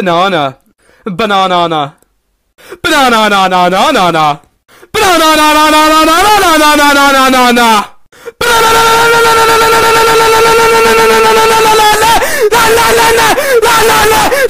Banana. Banana. Banana na na na na na. Banana na na na na na na na na na na na. Banana.